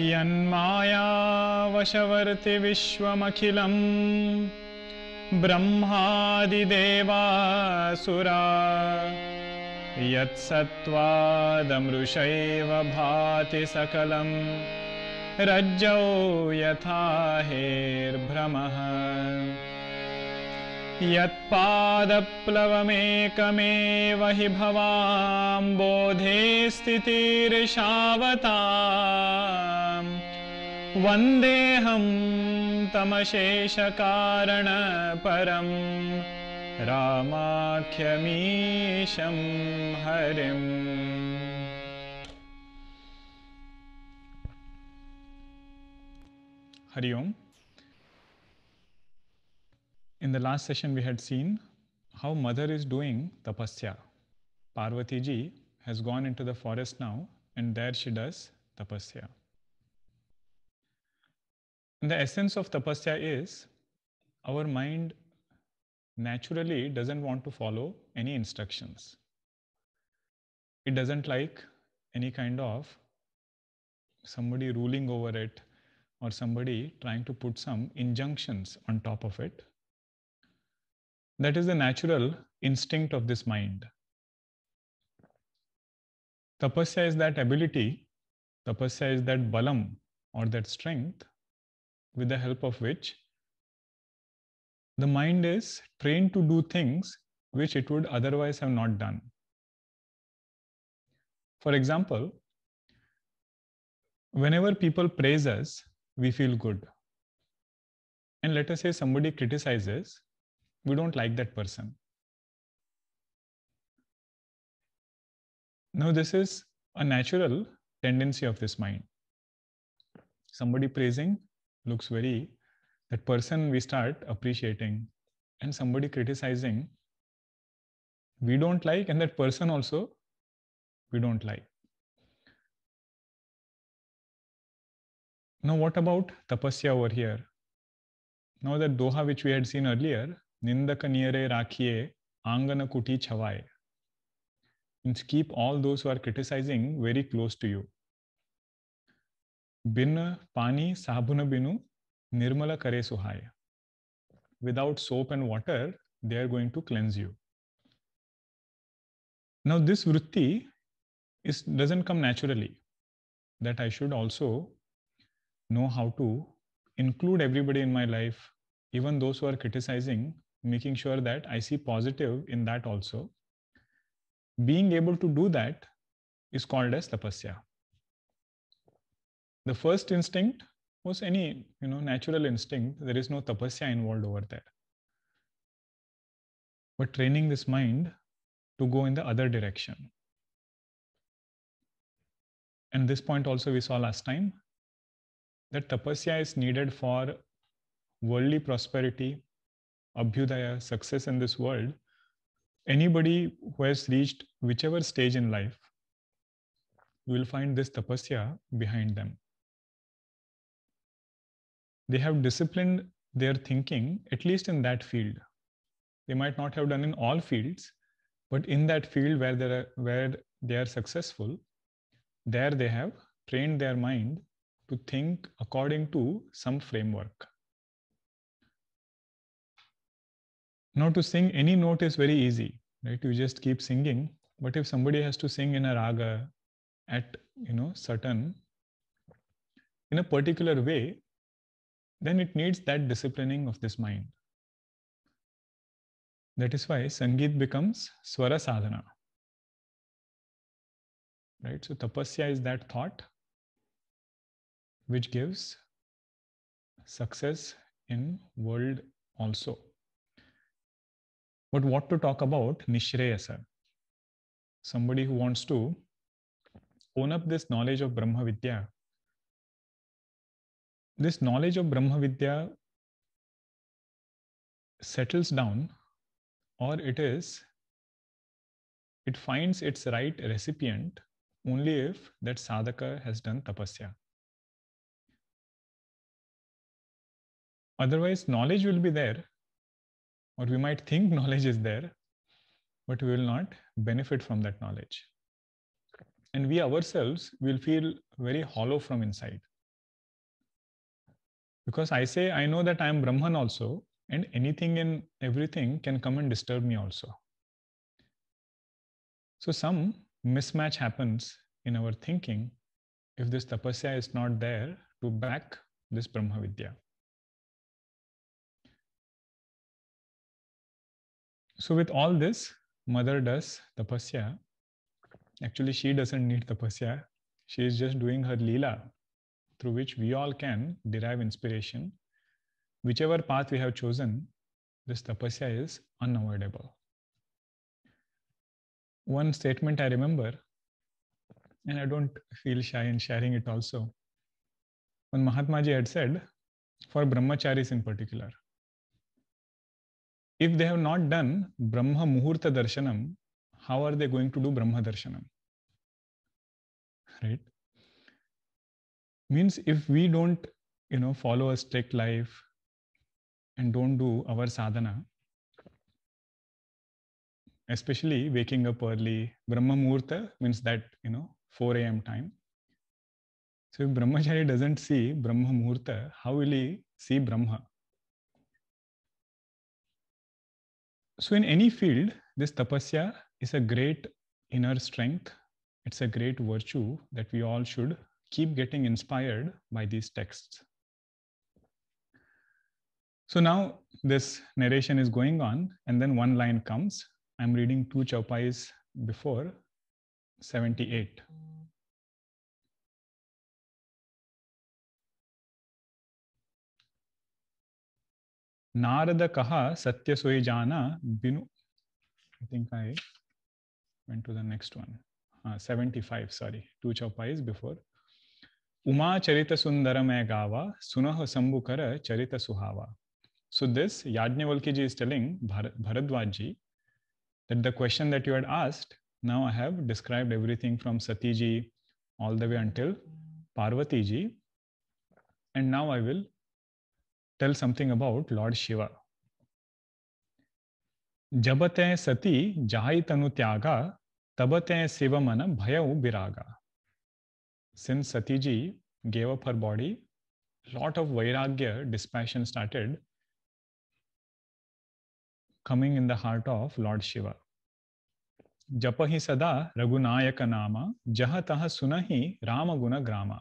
यन्माया वशवर्ति ब्रह्मादिदेवासुरा यत्सत्त्वादमृषैव भाति सकलम् रज्जौ यथा हेर्भ्रमः यत्पादप्लवमेकमेव हि भवाम्बोधे स्थितिर्शावता वन्देऽहं तमशेषकारणपरम् रामाख्यमीशं हरिम् Hari Om. In the last session, we had seen how mother is doing tapasya. Parvati ji has gone into the forest now and there she does tapasya. The essence of tapasya is our mind naturally doesn't want to follow any instructions. It doesn't like any kind of somebody ruling over it or somebody trying to put some injunctions on top of it. That is the natural instinct of this mind. Tapasya is that ability, tapasya is that balam or that strength with the help of which the mind is trained to do things which it would otherwise have not done. For example, whenever people praise us, we feel good. And let us say somebody criticizes, we don't like that person. Now, this is a natural tendency of this mind. Somebody praising, looks very that person we start appreciating and somebody criticizing we don't like and that person also we don't like now what about tapasya over here now that doha which we had seen earlier nindaka niyare rakhiye angana kuti chavaye means keep all those who are criticizing very close to you sabuna binu nirmala kare suhaya. Without soap and water, they are going to cleanse you. Now, this vritti is, doesn't come naturally. That I should also know how to include everybody in my life, even those who are criticizing, making sure that I see positive in that also. Being able to do that is called as tapasya. The first instinct was any you know natural instinct. There is no tapasya involved over there. But training this mind to go in the other direction. And this point also we saw last time that tapasya is needed for worldly prosperity, abhyudaya, success in this world. Anybody who has reached whichever stage in life, you will find this tapasya behind them they have disciplined their thinking, at least in that field. They might not have done in all fields, but in that field where they are, where they are successful, there they have trained their mind to think according to some framework. Now, to sing any note is very easy, right? You just keep singing. But if somebody has to sing in a raga at you know certain in a particular way, then it needs that disciplining of this mind. That is why Sangeet becomes Swara Sadhana. Right? So tapasya is that thought which gives success in world also. But what to talk about Nishreyasa? Somebody who wants to own up this knowledge of Brahma Vidya this knowledge of Brahma Vidya settles down or it is it finds its right recipient only if that sadhaka has done tapasya. Otherwise, knowledge will be there, or we might think knowledge is there, but we will not benefit from that knowledge. And we ourselves will feel very hollow from inside because I say I know that I am Brahman also, and anything and everything can come and disturb me also. So some mismatch happens in our thinking if this tapasya is not there to back this Brahma Vidya. So with all this, mother does tapasya. Actually, she doesn't need tapasya. She is just doing her lila through which we all can derive inspiration. Whichever path we have chosen, this tapasya is unavoidable. One statement I remember, and I don't feel shy in sharing it also, when Mahatmaji had said, for brahmacharis in particular, if they have not done Brahma Muhurta Darshanam, how are they going to do Brahma Darshanam? Right? means if we don't you know follow a strict life and don't do our sadhana especially waking up early brahma murta means that you know 4 a.m time so if brahmachari doesn't see brahma murta how will he see brahma so in any field this tapasya is a great inner strength it's a great virtue that we all should keep getting inspired by these texts. So now this narration is going on, and then one line comes. I'm reading two chaupais before 78. Narada kaha सत्य सोई जाना बिनु I think went to the next one. Uh, 75, sorry, two chaupais before Uma चरित सुंदर मै गावा सुनह शंभु कर चरित सुहावा so this Yajnavalkya ji is telling Bharadwaj ji that the question that you had asked now I have described everything from Sati ji all the way until Parvati ji and now I will tell something about Lord Shiva जब तय सती जाय तनु त्यागा तब तय शिव मन भयऊ बिरागा since Satiji gave up her body, lot of vairagya, dispassion started coming in the heart of Lord Shiva. जपहि सदा रघुनायक नाम jahataha sunahi ramaguna Ram गुण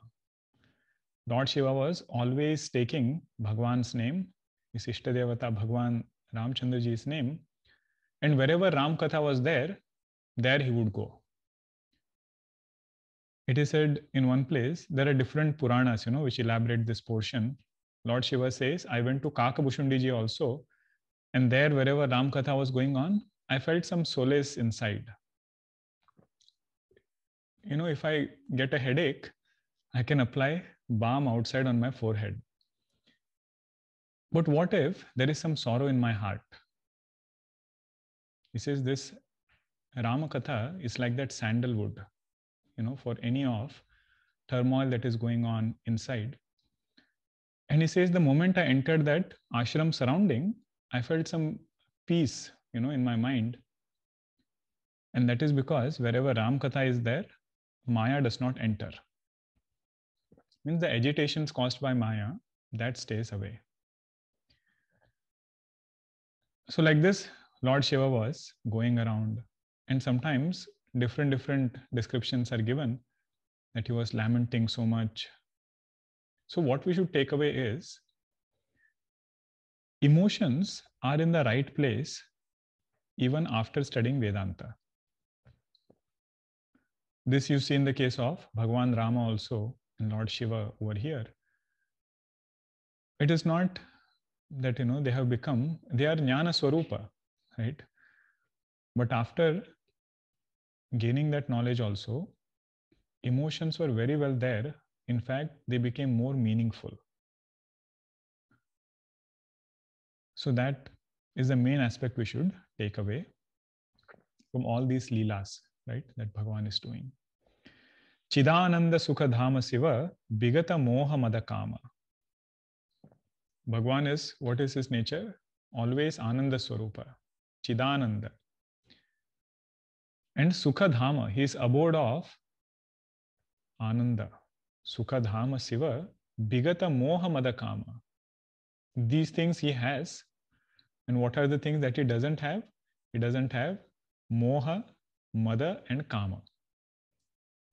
Lord Shiva was always taking Bhagwan's name, his Ishtadevata Bhagwan Ramchandraji's ji's name, and wherever Ram Katha was there, there he would go it is said in one place there are different Puranas, you know, which elaborate this portion. Lord Shiva says, I went to Kakabhushundiji also, and there, wherever Ramkatha was going on, I felt some solace inside. You know, if I get a headache, I can apply balm outside on my forehead. But what if there is some sorrow in my heart? He says, This Ramakatha is like that sandalwood you know, for any of turmoil that is going on inside. And he says, the moment I entered that ashram surrounding, I felt some peace, you know, in my mind. And that is because wherever Ram Katha is there, Maya does not enter. Means the agitations caused by Maya, that stays away. So, like this, Lord Shiva was going around, and sometimes different different descriptions are given that he was lamenting so much so what we should take away is emotions are in the right place even after studying vedanta this you see in the case of bhagwan rama also and lord shiva over here it is not that you know they have become they are jnana swarupa right but after gaining that knowledge also, emotions were very well there. In fact, they became more meaningful. So that is the main aspect we should take away from all these leelas, right, that Bhagavan is doing. Chidananda Sukhadhama Siva Bigata Moha Madakama. Bhagavan is, what is his nature? Always Ananda Swarupa, Chidananda. And Sukadhama, he is abode of Ananda. Sukadhama Siva, Bigata Moha Madakama. These things he has. And what are the things that he doesn't have? He doesn't have Moha, Mada, and Kama.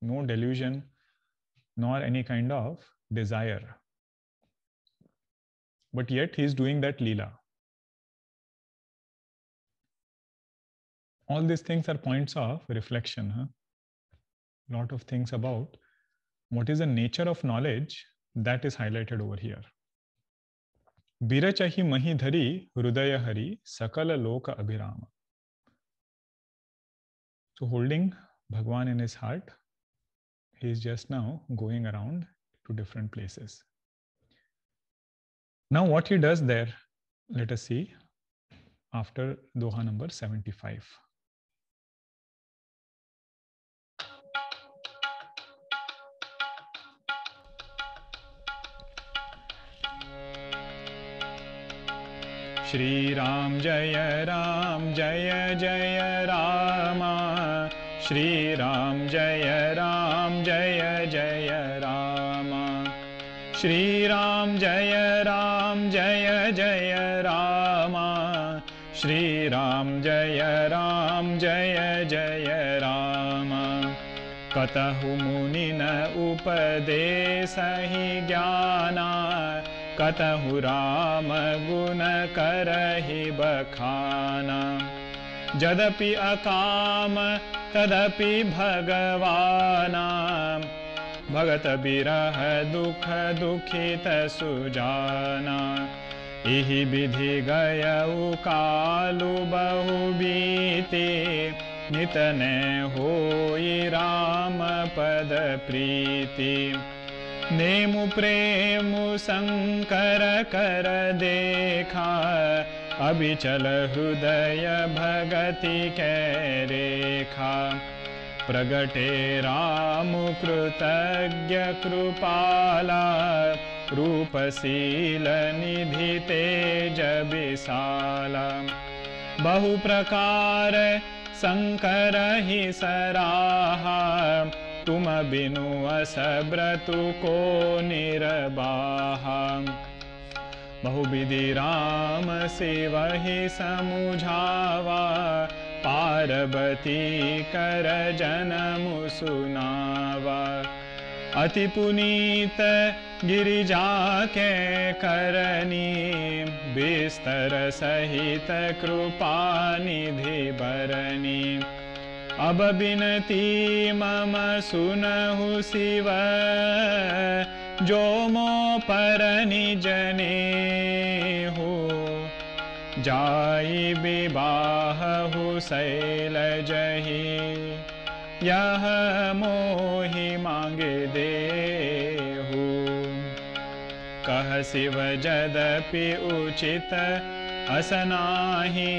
No delusion, nor any kind of desire. But yet he is doing that Leela. all these things are points of reflection. Huh? Lot of things about what is the nature of knowledge that is highlighted over here. Birachahi mahidhari hrudaya hari sakala loka abhirama. So holding Bhagwan in his heart, he is just now going around to different places. Now what he does there, let us see after Doha number 75. Shriram जय राम जय जय राम श्रीराम जय राम जय जय राम श्रीराम जय राम जय जय राम श्रीराम जय राम जय जय राम कतहु मुनिन उपदेशहि ज्ञाना कतहु राम गुण करहि बखाना यदपि अकाम तदपि भगवाना भगत बिरह दुख दुखित सुजाना इहि विधि गय कालु बहु बीते नितने होई राम पद प्रीति नेमु प्रेमु शङ्कर कर देखा चल हृदय भगति के रेखा प्रगटे रामु निधि तेज ते बहु बहु शङ्कर हि सराहा तुम बिनु असब्रतु को निर्बाहा बहुविधि राम ही समुझावा पार्वती कर जनमु सुनावा अति पुनीत गिरिजा के करनी बिस्तर सहित कृपा निधि भरनी बिनती मम सुनहु शिव जोमो परनिजने हो हु जायि विवाहु शैलजहि यह मोहि देहु कह शिव जदपि उचित असनाहि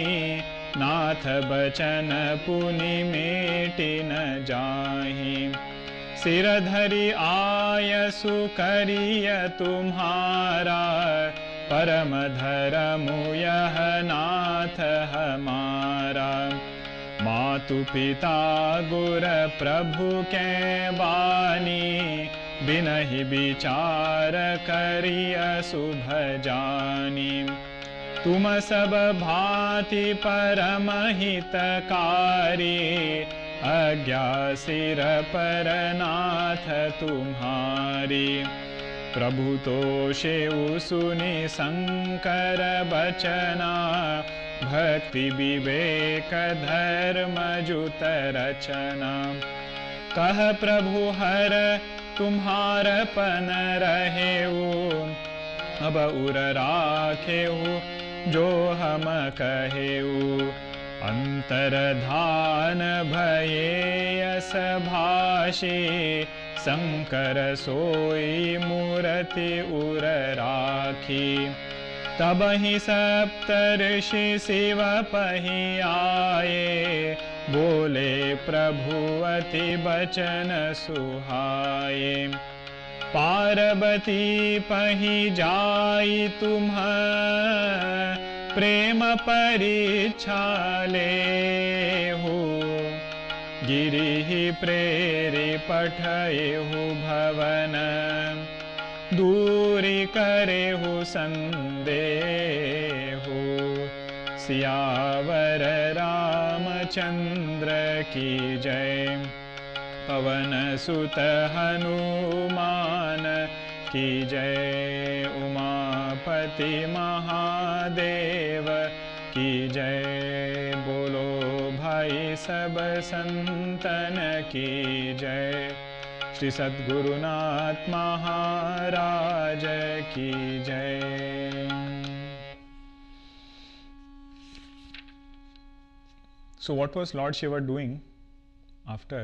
नाथ बचन पुनि मेटि न जाहि सिर धरि आय सुकरिय तुम्हारा परम धरम यह नाथ हमारा मातु पिता गुर प्रभु के बानी बिनहि विचार करिय शुभ जानी तुम सब भांति परम हितकारी अज्ञा सिर पर नाथ तुम्हारी प्रभु तो शिव सुनि शंकर बचना भक्ति विवेक धर्म जुत रचना कह प्रभु हर तुम्हार पन रहे अब उर राखे जो हम कहेऊ अंतरधान भये भाषे शंकर सोई मूर्ति उर राखी तब ही सप्तर्षि शिव पही आए बोले प्रभुवती बचन सुहाए पार्वती पही जाई तुम प्रेम परिछाले हो गिरी प्रेरी पठे हो भवन दूरी करे हो संदे हो सियावर रामचंद्र की जय पवन सुत हनुमान की जय उमापति महादेव की जय बोलो भाई सब संतन की जय श्री सद्गुरुनाथ महाराज की जय So, what was Lord Shiva doing after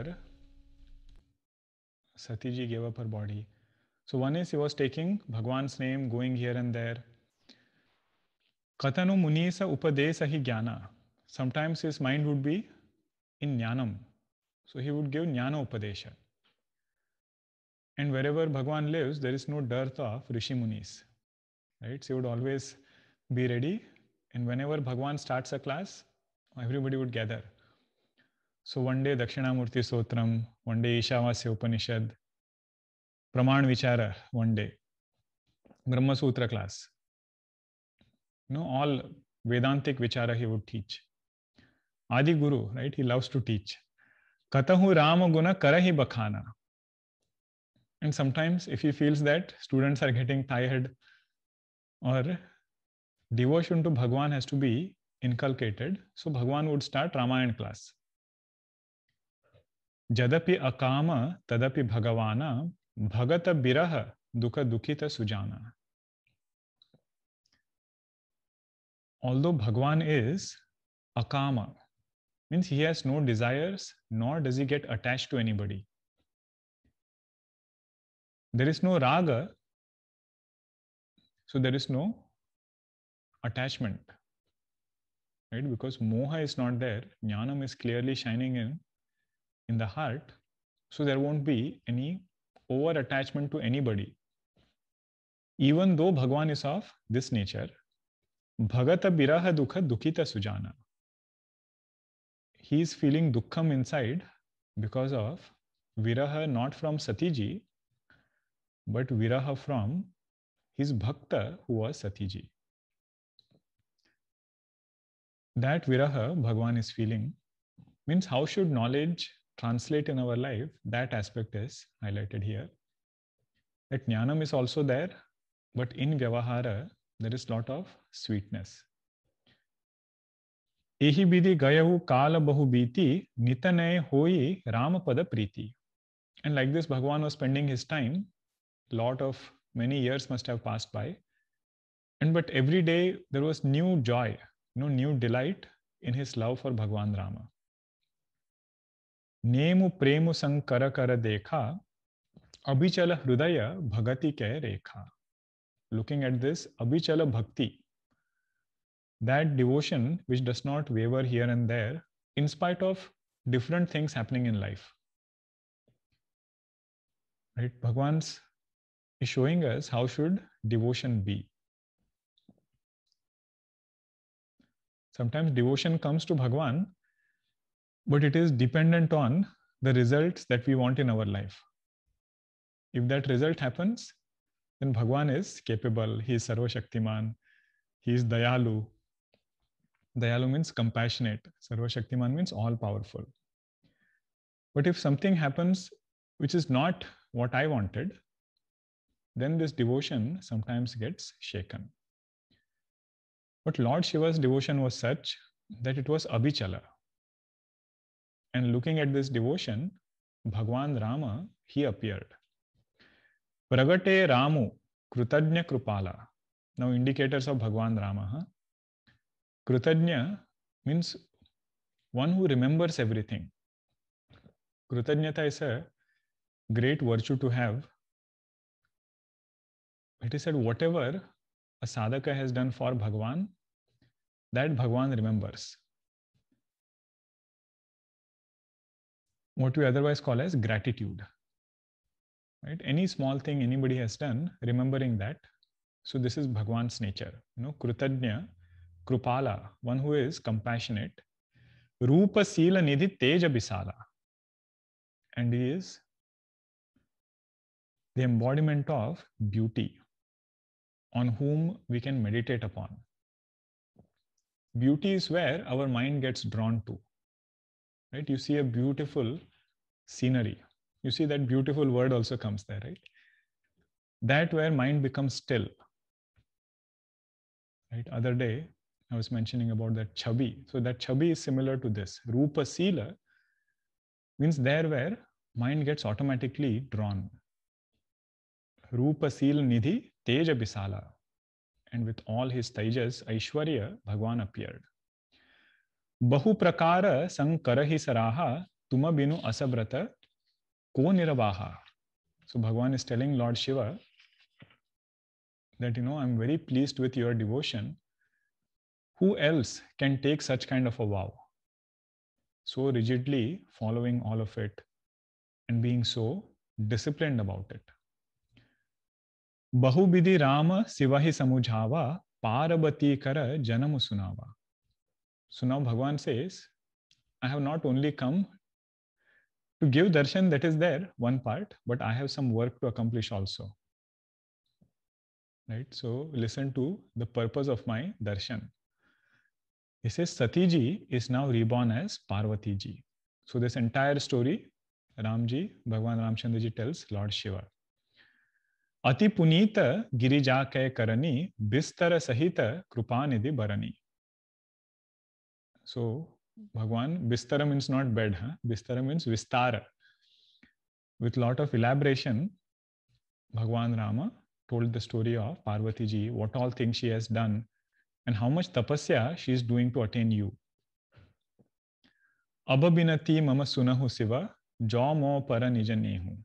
Satiji gave up her body. So one is he was taking Bhagwan's name, going here and there. Katanu munisa upadesahi jnana. Sometimes his mind would be in jnanam. So he would give jnana upadesha. And wherever Bhagwan lives, there is no dearth of rishi munis. Right? So he would always be ready. And whenever Bhagwan starts a class, everybody would gather. So one day Dakshinamurti Sotram, one day Ishavasya Upanishad, Praman Vichara, one day, Brahma Sutra class. You know, all Vedantic Vichara he would teach. Adi Guru, right? He loves to teach. Katahu Rama Guna Karahi Bakhana. And sometimes if he feels that students are getting tired or devotion to Bhagwan has to be inculcated, so Bhagwan would start Ramayana class. जदपि akama, tadapi भगवाना भगत बिरह दुख दुखित सुजाना although Bhagwan is akama, means he has no desires, nor does he get attached to anybody. There is no raga, so there is no attachment, right? Because moha is not there, jnanam is clearly shining in in the heart. So there won't be any over attachment to anybody. Even though Bhagwan is of this nature, bhagat Biraha Dukha Dukita Sujana. He is feeling Dukkham inside because of Viraha not from Satiji, but Viraha from his Bhakta who was Satiji. That Viraha Bhagwan is feeling means how should knowledge translate in our life, that aspect is highlighted here. That jnanam is also there, but in Vyavahara, there is lot of sweetness. एहि विधि गयहु काल बहु बीति नितनय होई राम प्रीति and like this bhagwan was spending his time lot of many years must have passed by and but every day there was new joy you know new delight in his love for bhagwan rama नेमु प्रेम संकर कर देखा अभिचल हृदय भगति के रेखा looking at this abhichal bhakti that devotion which does not waver here and there in spite of different things happening in life right Bhagwan showing us how should devotion be sometimes devotion comes to Bhagwan but it is dependent on the results that we want in our life. If that result happens, then Bhagwan is capable, he is Sarvashaktiman. he is Dayalu. Dayalu means compassionate, Sarvashaktiman means all powerful. But if something happens which is not what I wanted, then this devotion sometimes gets shaken. But Lord Shiva's devotion was such that it was abhichala, and looking at this devotion, Bhagwan Rama, he appeared. Pragate Ramu Krutadnyakrupala. Krupala. Now indicators of Bhagwan Rama. Huh? Krutadnya means one who remembers everything. Krutadnyata is a great virtue to have. It is said whatever a sadhaka has done for Bhagwan, that Bhagwan remembers. what we otherwise call as gratitude. Right? Any small thing anybody has done, remembering that. So this is Bhagwan's nature. You know, Krutadnya, Krupala, one who is compassionate. Rupa seela Nidhi Teja Bisala. And he is the embodiment of beauty on whom we can meditate upon. Beauty is where our mind gets drawn to right? You see a beautiful scenery. You see that beautiful word also comes there, right? That where mind becomes still. Right? Other day, I was mentioning about that chabi. So that chabi is similar to this. Rupa sila means there where mind gets automatically drawn. Rupa sila nidhi teja bisala. And with all his tejas, Aishwarya, Bhagwan appeared. बहु प्रकार संकर ही सराहा तुम बिनु असव्रत को निर्वाहा so Bhagwan is telling Lord Shiv that you know I am very please with your devotion who else can take such kind of a vow so rigidly following all of it and being so discipline about it बहुविधि राम शिव ही समुझावा पार्वती कर जनम सुनावा So now Bhagwan says, I have not only come to give darshan that is there, one part, but I have some work to accomplish also. Right? So listen to the purpose of my darshan. He says Satiji is now reborn as Parvatiji. So this entire story, Ramji, Bhagwan Ramchandraji tells Lord Shiva. अति Puneet गिरिजाकय karani bistara sahita कृपानिधि barani. सो mm-hmm. भगवान बिस्तर means not bed हा बिस्तर means विस्तार with lot of elaboration Bhagwan Ram told the story of Parvati ji what all thing she has done and how much tapasya she is doing to attain you अब बिनती मम सुनहु शिव जो मो पर निज नेहु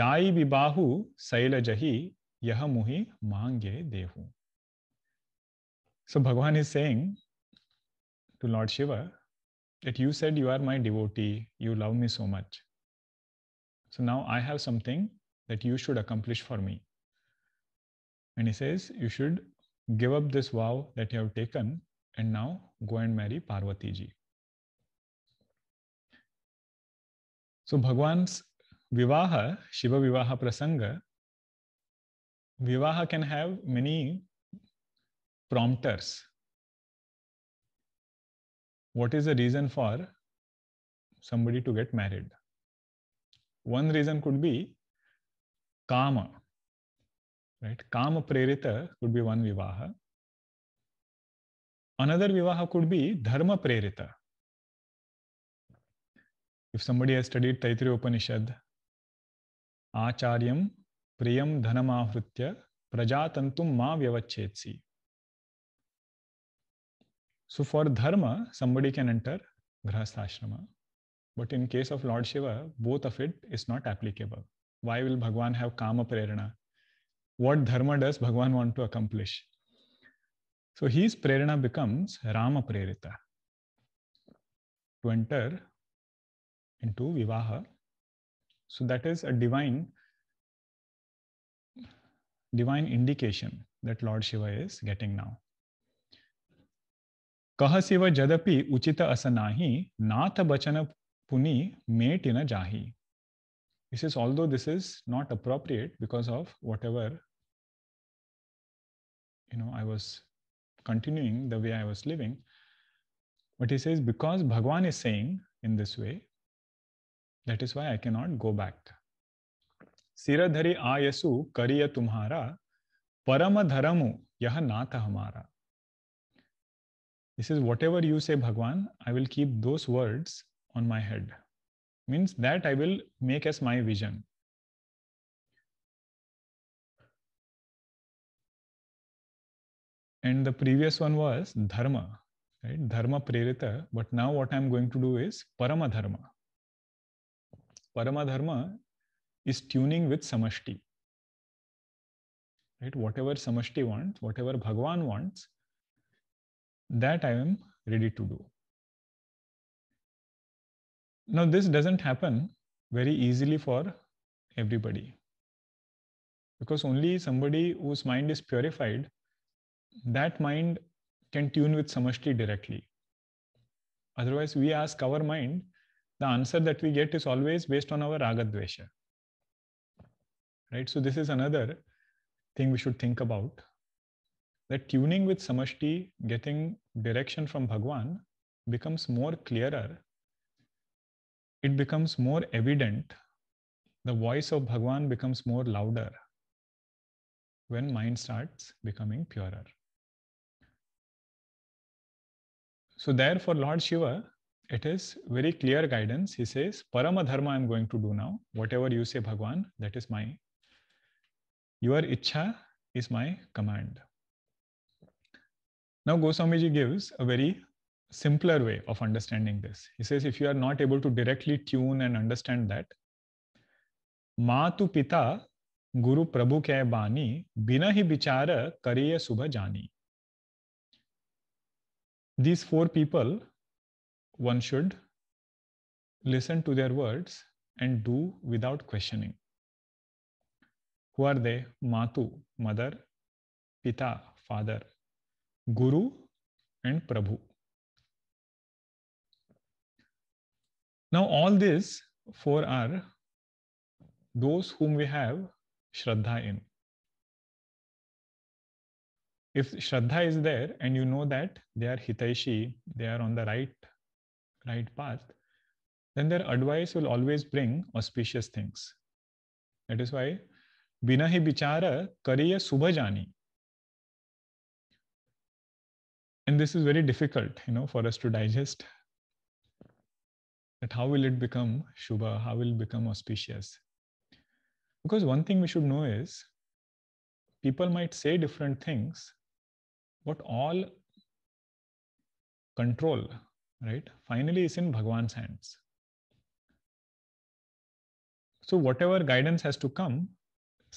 जाई विबाहु शैल जही यह मुहि मांगे देहु so Bhagwan is saying to Lord Shiva that you said you are my devotee, you love me so much. So now I have something that you should accomplish for me. And he says, You should give up this vow that you have taken and now go and marry Parvati ji. So Bhagwan's Vivaha, Shiva Vivaha Prasanga, Vivaha can have many prompters what is the reason for somebody to get married? One reason could be kama, right? Kama prerita could be one vivaha. Another vivaha could be dharma prerita. If somebody has studied Taittiriya Upanishad, prayam dhanam धनमाहृत्य prajatantum मां व्यवच्छेत्सी so for dharma, somebody can enter grahastashrama. But in case of Lord Shiva, both of it is not applicable. Why will Bhagwan have kama prerana? What dharma does Bhagwan want to accomplish? So his prerana becomes Rama prerita. To enter into Vivaha. So that is a divine divine indication that Lord Shiva is getting now. कह शिव जदपि उचित अस नाही नाथ बचन पुनि मेट इन जाही this is all though this is not appropriate because of whatever you know I was continuing the way I was living but this is because Bhagwan is saying in this way that is why I can not go back सिरधरी आयसु करिय तुम्हारा परम धरमु यह नाथ हमारा He says, Whatever you say, Bhagwan, I will keep those words on my head. Means that I will make as my vision. And the previous one was Dharma, right? Dharma Prerita. But now what I'm going to do is Parama Dharma. Parama Dharma is tuning with Samashti. Right? Whatever Samashti wants, whatever Bhagwan wants, that I am ready to do. Now, this doesn't happen very easily for everybody because only somebody whose mind is purified, that mind can tune with Samashti directly. Otherwise, we ask our mind, the answer that we get is always based on our Ragadvesha. Right? So, this is another thing we should think about that tuning with samashti, getting direction from Bhagwan, becomes more clearer. It becomes more evident. The voice of Bhagwan becomes more louder when mind starts becoming purer. So, therefore, Lord Shiva, it is very clear guidance. He says, Parama Dharma I am going to do now. Whatever you say, Bhagwan, that is my. Your itcha is my command. Now Goswamiji gives a very simpler way of understanding this. He says if you are not able to directly tune and understand that, Ma tu pita guru prabhu कै bani, bina hi विचार kariya subha jani. these four people, one should listen to their words and do without questioning. Who are they? Matu, mother, pita, father, Guru and Prabhu. Now all these four are those whom we have Shraddha in. If Shraddha is there and you know that they are Hitaishi, they are on the right, right path, then their advice will always bring auspicious things. That is why bina hi विचार kariya सुबह and this is very difficult you know for us to digest that how will it become shubha how will it become auspicious because one thing we should know is people might say different things but all control right finally is in bhagwan's hands so whatever guidance has to come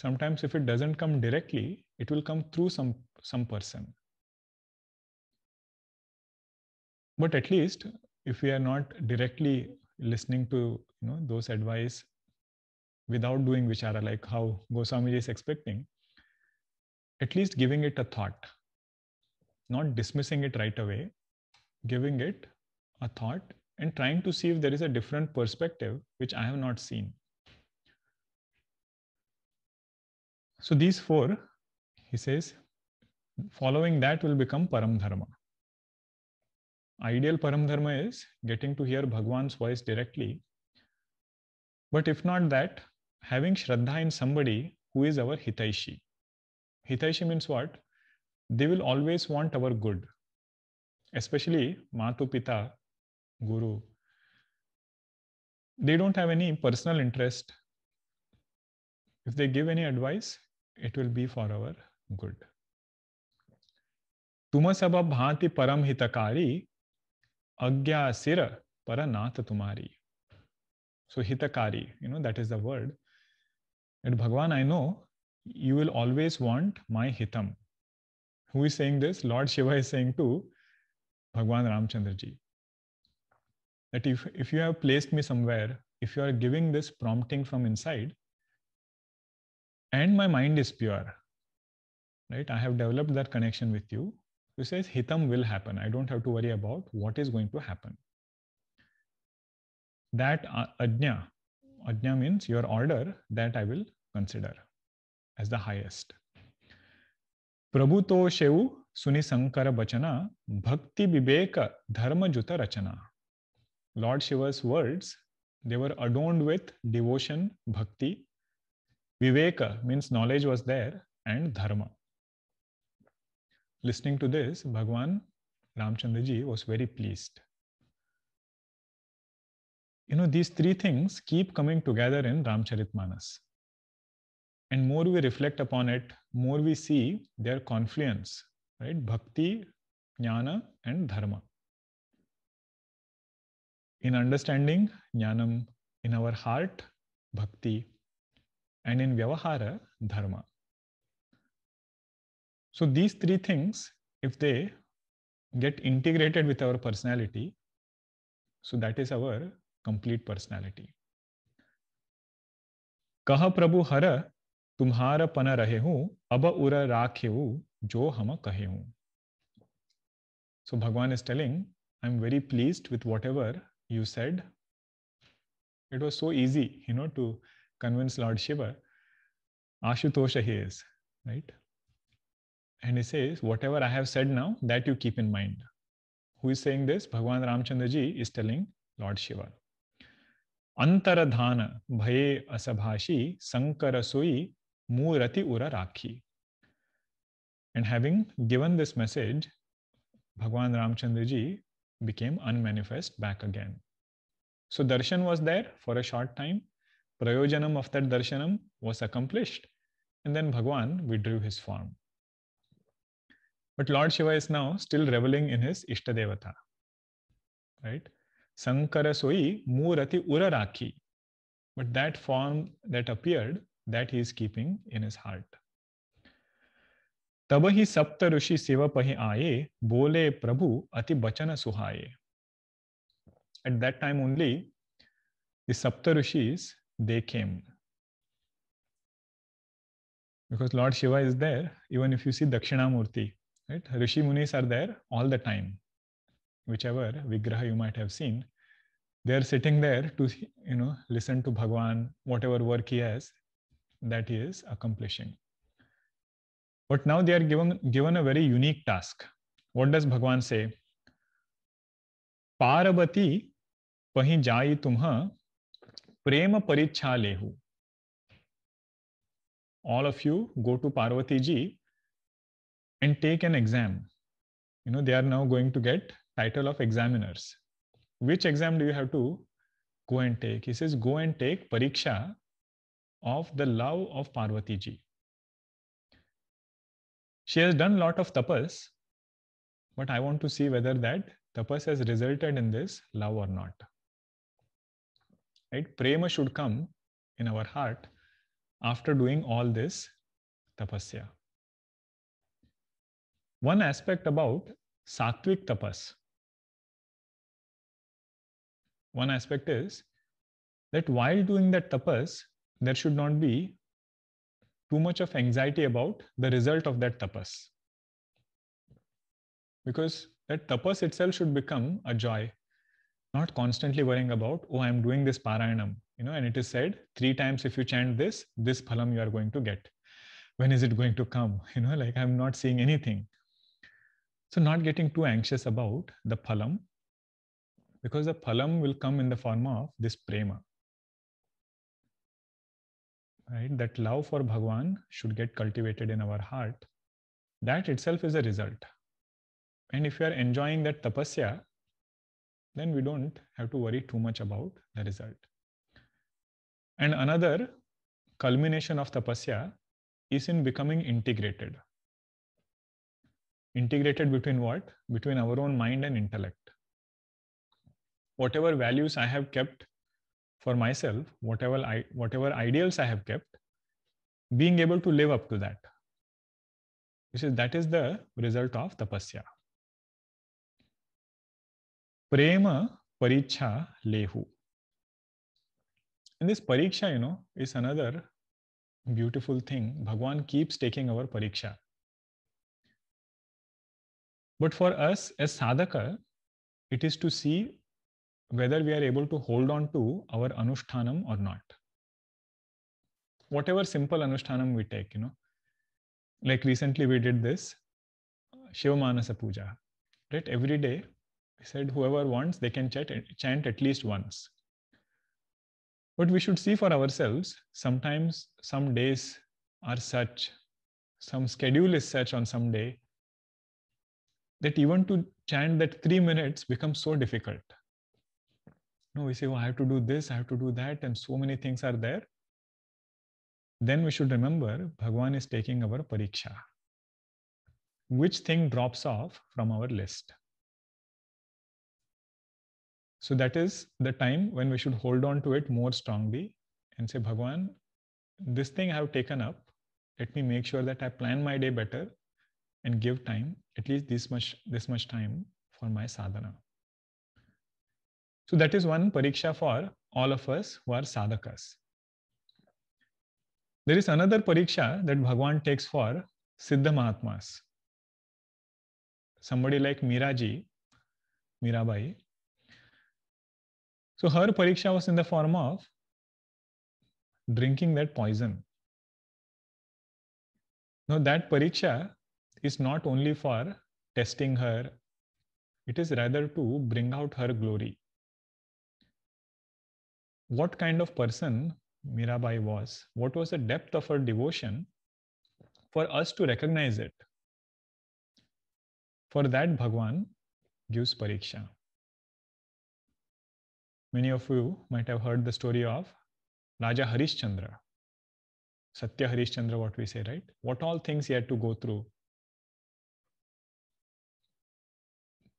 sometimes if it doesn't come directly it will come through some some person but at least if we are not directly listening to you know those advice without doing vichara like how goswami is expecting at least giving it a thought not dismissing it right away giving it a thought and trying to see if there is a different perspective which i have not seen so these four he says following that will become param dharma ideal paramdharma is getting to hear Bhagwan's voice directly. But if not that, having Shraddha in somebody who is our Hitaishi. Hitaishi means what? They will always want our good, especially Matu Pita, Guru. They don't have any personal interest. If they give any advice, it will be for our good. तुम भांति परम हितकारी Agya Sira Paranath Tumari. So hitakari, you know, that is the word. And Bhagwan, I know you will always want my hitam. Who is saying this? Lord Shiva is saying to Bhagwan Ramchandraji. That if, if you have placed me somewhere, if you are giving this prompting from inside, and my mind is pure, right? I have developed that connection with you. He says hitam will happen. I don't have to worry about what is going to happen. That uh, ajna, ajna means your order that I will consider as the highest. Prabhu to shevu suni sankara bachana bhakti viveka dharma juta rachana. Lord Shiva's words, they were adorned with devotion, bhakti. Viveka means knowledge was there and dharma listening to this, Bhagwan Ramchandraji was very pleased. You know, these three things keep coming together in Ramcharitmanas. And more we reflect upon it, more we see their confluence, right? Bhakti, Jnana, and Dharma. In understanding Jnanam in our heart, Bhakti, and in Vyavahara, Dharma. So these three things, if they get integrated with our personality, so that is our complete personality. Kaha प्रभु हर तुम्हार पन रहे हूँ अब उर राखे जो हम कहे So Bhagwan is telling, I'm very pleased with whatever you said. It was so easy, you know, to convince Lord Shiva. Ashutosha he is, right? And he says, Whatever I have said now, that you keep in mind. Who is saying this? Bhagwan Ramchandraji is telling Lord Shiva. Antaradhana, bhaye asabhashi, sankara सोई मूरति उर राखी and having given this message Bhagwan Ramchandra became unmanifest back again. So darshan was there for a short time. Prayojanam of that darshanam was accomplished. And then Bhagwan withdrew his form. But Lord Shiva is now still reveling in his Ishtadevata. Right? Sankara Soi Murati Uraraki. But that form that appeared, that he is keeping in his heart. Taba hi सप्त ऋषि pahi पहे bole prabhu ati अति बचन at that time only the sapta rishis they came because lord shiva is there even if you see dakshinamurti right? Rishi Munis are there all the time. Whichever Vigraha you might have seen, they're sitting there to, you know, listen to Bhagwan, whatever work he has that he is accomplishing. But now they are given, given a very unique task. What does Bhagwan say? Parabati pahi jai tumha prema paricha lehu. All of you go to Parvati ji and take an exam you know they are now going to get title of examiners which exam do you have to go and take he says go and take pariksha of the love of parvati ji she has done lot of tapas but i want to see whether that tapas has resulted in this love or not right prema should come in our heart after doing all this tapasya one aspect about sattvic tapas. One aspect is that while doing that tapas, there should not be too much of anxiety about the result of that tapas. Because that tapas itself should become a joy, not constantly worrying about, oh, I'm doing this paranam, you know, and it is said three times if you chant this, this phalam you are going to get. When is it going to come? You know, like I'm not seeing anything. So not getting too anxious about the phalam because the phalam will come in the form of this prema. Right? That love for Bhagwan should get cultivated in our heart. That itself is a result. And if you are enjoying that tapasya, then we don't have to worry too much about the result. And another culmination of tapasya is in becoming integrated integrated between what? Between our own mind and intellect. Whatever values I have kept for myself, whatever, I, whatever ideals I have kept, being able to live up to that. You see, that is the result of tapasya. Prema paricha lehu. And this pariksha, you know, is another beautiful thing. Bhagwan keeps taking our pariksha. But for us as sadhaka, it is to see whether we are able to hold on to our Anushthanam or not. Whatever simple Anushthanam we take, you know, like recently we did this uh, Shiva Manasa Puja, right? Every day we said whoever wants, they can chant, chant at least once. But we should see for ourselves, sometimes some days are such, some schedule is such on some day that even to chant that three minutes becomes so difficult. No, we say, "Oh, I have to do this, I have to do that, and so many things are there. Then we should remember Bhagwan is taking our pariksha. Which thing drops off from our list? So that is the time when we should hold on to it more strongly and say, Bhagwan, this thing I have taken up. Let me make sure that I plan my day better and give time, at least this much, this much time for my sadhana. So that is one pariksha for all of us who are sadhakas. There is another pariksha that Bhagwan takes for Siddha Mahatmas. Somebody like Miraji, Mirabai. So her pariksha was in the form of drinking that poison. Now that pariksha is not only for testing her, it is rather to bring out her glory. What kind of person Mirabai was? What was the depth of her devotion for us to recognize it? For that, Bhagwan gives Pariksha. Many of you might have heard the story of Raja Harishchandra. Satya Harishchandra, what we say, right? What all things he had to go through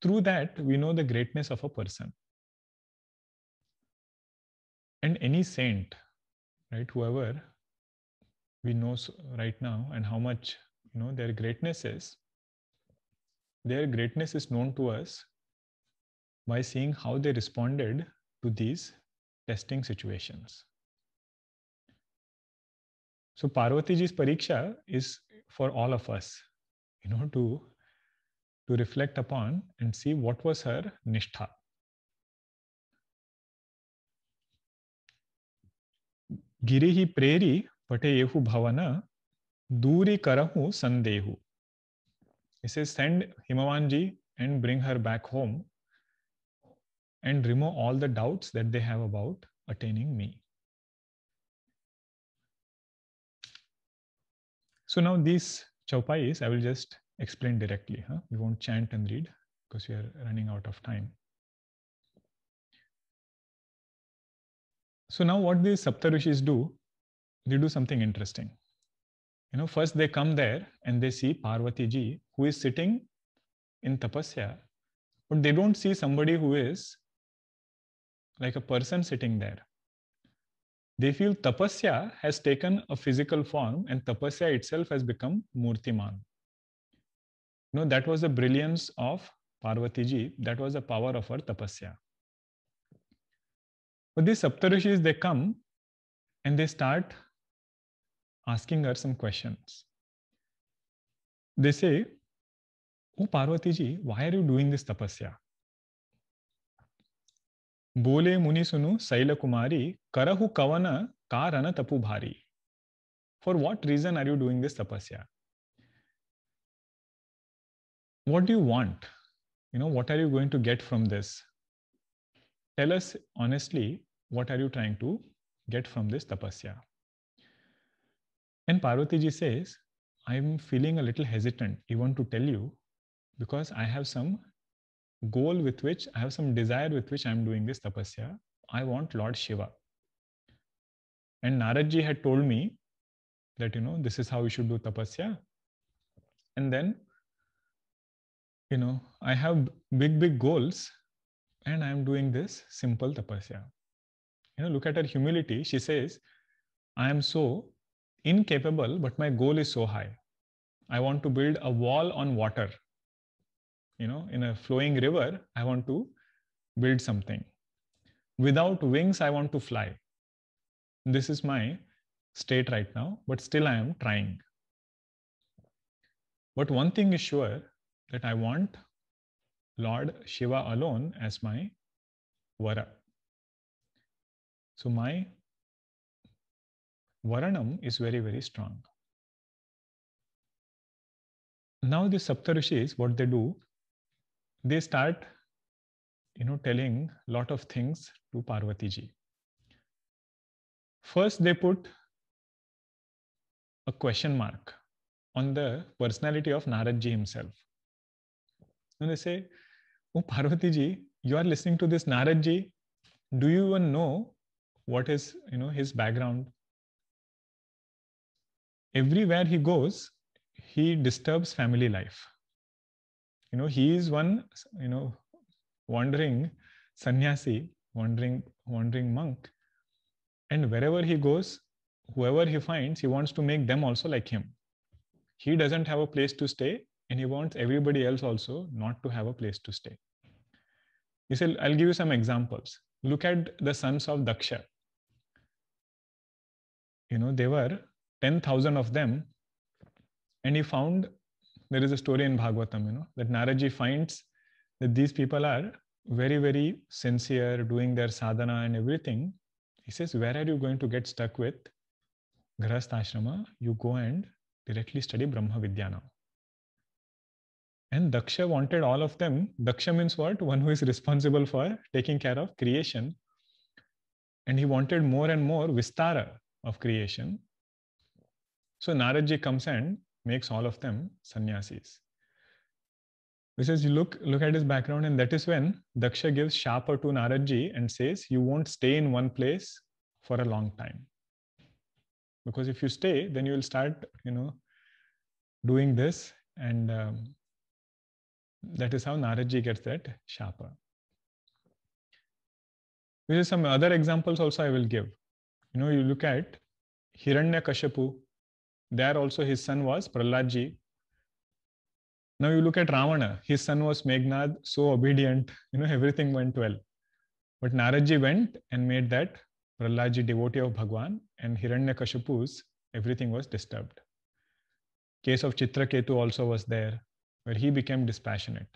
through that, we know the greatness of a person. And any saint, right, whoever we know right now and how much you know their greatness is, their greatness is known to us by seeing how they responded to these testing situations. So ji's Pariksha is for all of us, you know, to to reflect upon and see what was her nishtha. गिरिहि प्रेरी पटेयहु bhavana, duri karahu sandehu. He says, send Himavanji and bring her back home and remove all the doubts that they have about attaining me. So now these chaupais, I will just explain directly. Huh? We won't chant and read because we are running out of time. So now what these Saptarishis do, they do something interesting. You know, first they come there and they see Parvati ji who is sitting in tapasya, but they don't see somebody who is like a person sitting there. They feel tapasya has taken a physical form and tapasya itself has become murtiman. No, that was the brilliance of Parvatiji. That was the power of her tapasya. But these Saptarishis, they come and they start asking her some questions. They say, Oh Parvatiji, why are you doing this tapasya? बोले munisunu सुनु शैल karahu करहु karana कारण तपु For what reason are you doing this tapasya? what do you want you know what are you going to get from this tell us honestly what are you trying to get from this tapasya and parvati ji says i'm feeling a little hesitant even to tell you because i have some goal with which i have some desire with which i'm doing this tapasya i want lord shiva and narad ji had told me that you know this is how you should do tapasya and then you know, I have big, big goals and I'm doing this simple tapasya. You know, look at her humility. She says, I am so incapable, but my goal is so high. I want to build a wall on water. You know, in a flowing river, I want to build something. Without wings, I want to fly. This is my state right now, but still I am trying. But one thing is sure that I want Lord Shiva alone as my Vara. So my Varanam is very, very strong. Now the Saptarishis, what they do, they start, you know, telling lot of things to Parvati ji. First, they put a question mark on the personality of Narad ji himself. And they say, Oh, Parvati ji, you are listening to this Narad ji. Do you even know what is, you know, his background? Everywhere he goes, he disturbs family life. You know, he is one, you know, wandering sannyasi, wandering, wandering monk. And wherever he goes, whoever he finds, he wants to make them also like him. He doesn't have a place to stay and he wants everybody else also not to have a place to stay. He said, I'll give you some examples. Look at the sons of Daksha. You know, there were 10,000 of them, and he found there is a story in Bhagavatam, you know, that Naraji finds that these people are very, very sincere, doing their sadhana and everything. He says, Where are you going to get stuck with? Grahastha ashrama, you go and directly study Brahma Vidya now. And Daksha wanted all of them. Daksha means what? One who is responsible for taking care of creation. And he wanted more and more vistara of creation. So Naraji comes and makes all of them sannyasis. He says, look, look at his background, and that is when Daksha gives Shapa to Naraji and says, You won't stay in one place for a long time. Because if you stay, then you will start, you know, doing this and um, that is how Naraji gets that There are some other examples also I will give. You know, you look at Hiranyakashipu; There also his son was Praladji. Now you look at Ravana. His son was Meghnad, so obedient. You know, everything went well. But Naraji went and made that Praladji devotee of Bhagwan and Hiranyakashipu's everything was disturbed. Case of Chitraketu also was there where he became dispassionate.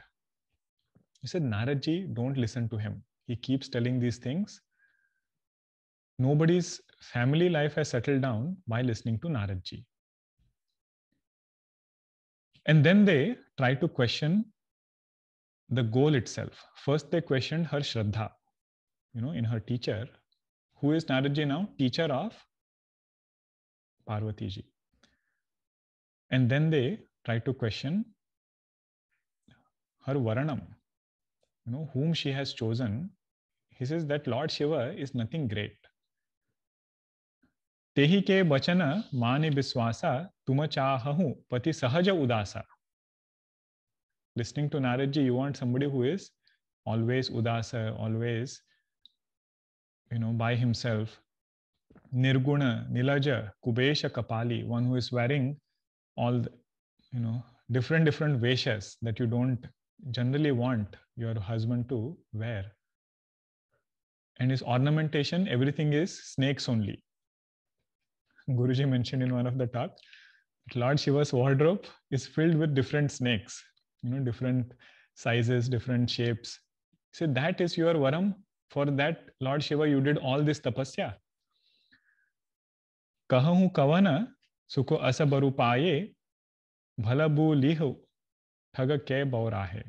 He said, Naradji, don't listen to him. He keeps telling these things. Nobody's family life has settled down by listening to Naradji. And then they try to question the goal itself. First, they questioned her Shraddha, you know, in her teacher. Who is Naradji now? Teacher of Parvatiji. And then they try to question her Varanam, you know, whom she has chosen, he says that Lord Shiva is nothing great. तेहि के बचन biswasa, विश्वासा तुम चाहू pati sahaja udasa. listening to naraji you want somebody who is always udasa, always, you know, by himself. Nirguna, Nilaja, Kubesha Kapali, one who is wearing all, the, you know, different, different veshas that you don't generally want your husband to wear. And his ornamentation, everything is snakes only. Guruji mentioned in one of the talk Lord Shiva's wardrobe is filled with different snakes, you know, different sizes, different shapes. So that is your varam. For that, Lord Shiva, you did all this tapasya. kavana sukha सुको असबरु bhala bu liho. ठग के बौराहे.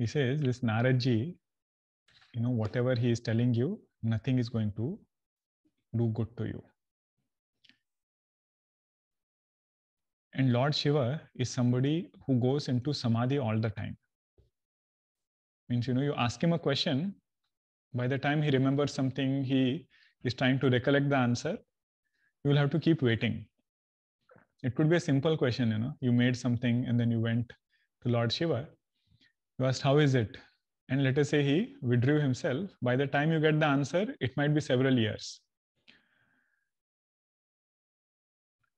He says, this Naraji, you know, whatever he is telling you, nothing is going to do good to you. And Lord Shiva is somebody who goes into samadhi all the time. Means, you know, you ask him a question, by the time he remembers something, he is trying to recollect the answer, you will have to keep waiting it could be a simple question you know you made something and then you went to lord shiva you asked how is it and let us say he withdrew himself by the time you get the answer it might be several years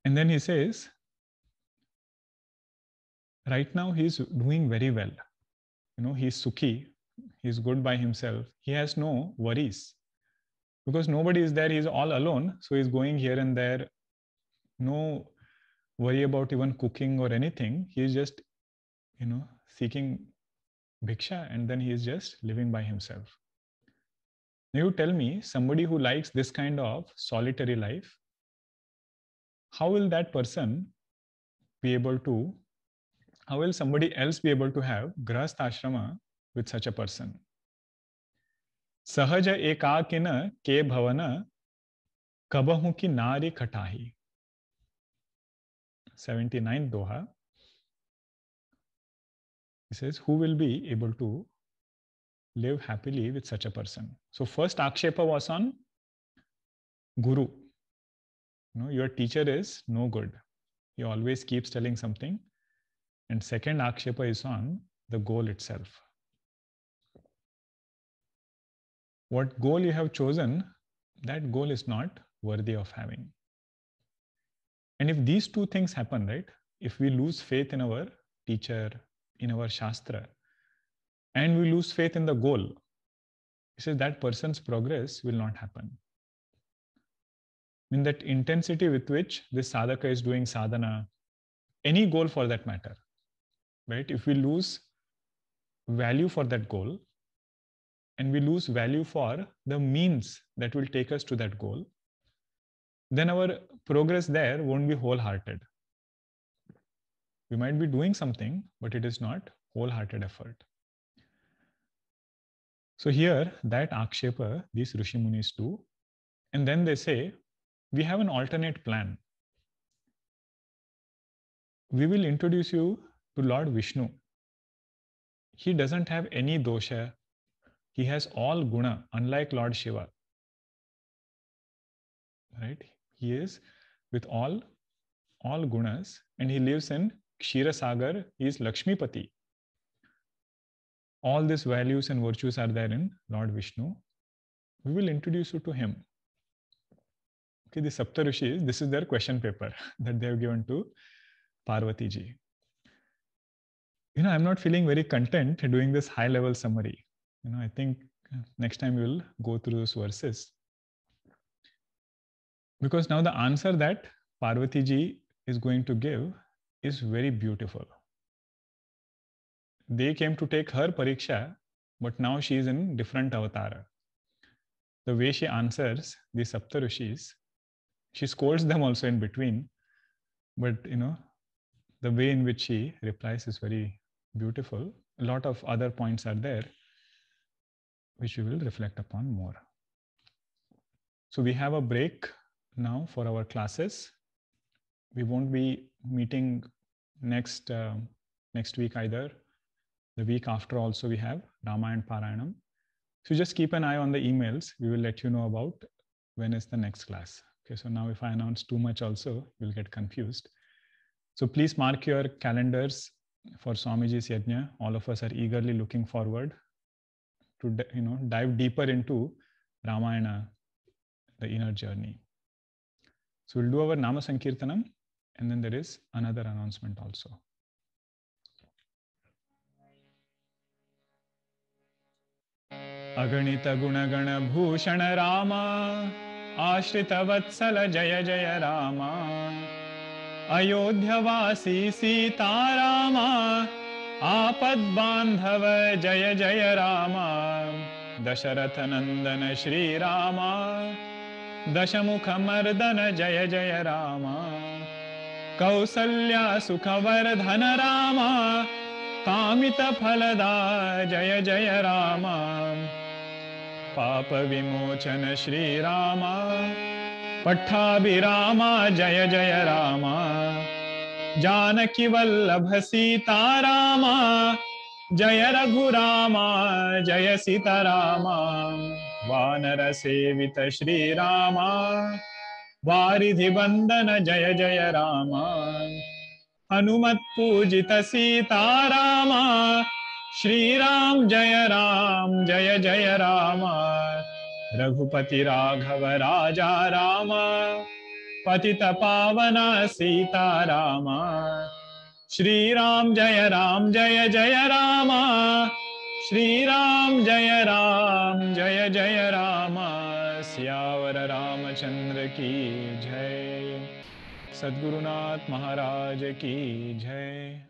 and then he says right now he's doing very well you know he's suki he's good by himself he has no worries because nobody is there he's all alone so he's going here and there no worry about even cooking or anything. He is just, you know, seeking bhiksha and then he is just living by himself. Now you tell me, somebody who likes this kind of solitary life, how will that person be able to, how will somebody else be able to have grahastha ashrama with such a person? Sahaja एकाकिन ke bhavana कबहू ki nari khatahi. 79 Doha. He says, Who will be able to live happily with such a person? So, first Akshepa was on Guru. You know, your teacher is no good. He always keeps telling something. And second Akshepa is on the goal itself. What goal you have chosen, that goal is not worthy of having. And if these two things happen, right, if we lose faith in our teacher, in our Shastra, and we lose faith in the goal, he says that person's progress will not happen. In that intensity with which this sadhaka is doing sadhana, any goal for that matter, right? If we lose value for that goal, and we lose value for the means that will take us to that goal, then our progress there won't be wholehearted. We might be doing something, but it is not wholehearted effort. So here, that Akshepa, these Rishi Munis do, and then they say, we have an alternate plan. We will introduce you to Lord Vishnu. He doesn't have any dosha. He has all guna, unlike Lord Shiva. Right? He is with all, all gunas, and he lives in Kshirasagar. He is Lakshmipati. All these values and virtues are there in Lord Vishnu. We will introduce you to him. Okay, the Saptarushis, this is their question paper that they have given to Parvati ji. You know, I'm not feeling very content doing this high level summary. You know, I think next time we'll go through those verses because now the answer that Parvati ji is going to give is very beautiful. They came to take her pariksha, but now she is in different avatar. The way she answers the saptarishis she scolds them also in between, but you know, the way in which she replies is very beautiful. A lot of other points are there, which we will reflect upon more. So we have a break now for our classes. We won't be meeting next uh, next week either. The week after also we have Rama and Parayanam. So just keep an eye on the emails. We will let you know about when is the next class. Okay, so now if I announce too much also, you'll get confused. So please mark your calendars for Swamiji's Yajna. All of us are eagerly looking forward to you know dive deeper into Ramayana, uh, the inner journey. So we'll do our Nama Sankirtanam and then there is another announcement also. वत्सल जय राम अयोध्यवासी आपद बांधव जय जय राम दशरथ श्री रामा दशमुखमर्दन जय जय राम कौसल्या सुखवर्धन राम फलदा जय जय राम पापविमोचन श्रीराम पट्टाभिराम जय जय राम सीता राम जय रघुरामा जय राम वानर वानरसेवित श्रीरामा वारिधिबन्धन जय जय रामा हनुमत हनुमत्पूजित सीतारामा श्रीराम जय राम जय जय रामा रघुपति राघव राजा रामा पतित पावना सीता रामा श्रीराम जय राम जय जय रामा श्री राम जय राम जय जय राम सियावर रामचंद्र की जय सदगुरुनाथ महाराज की जय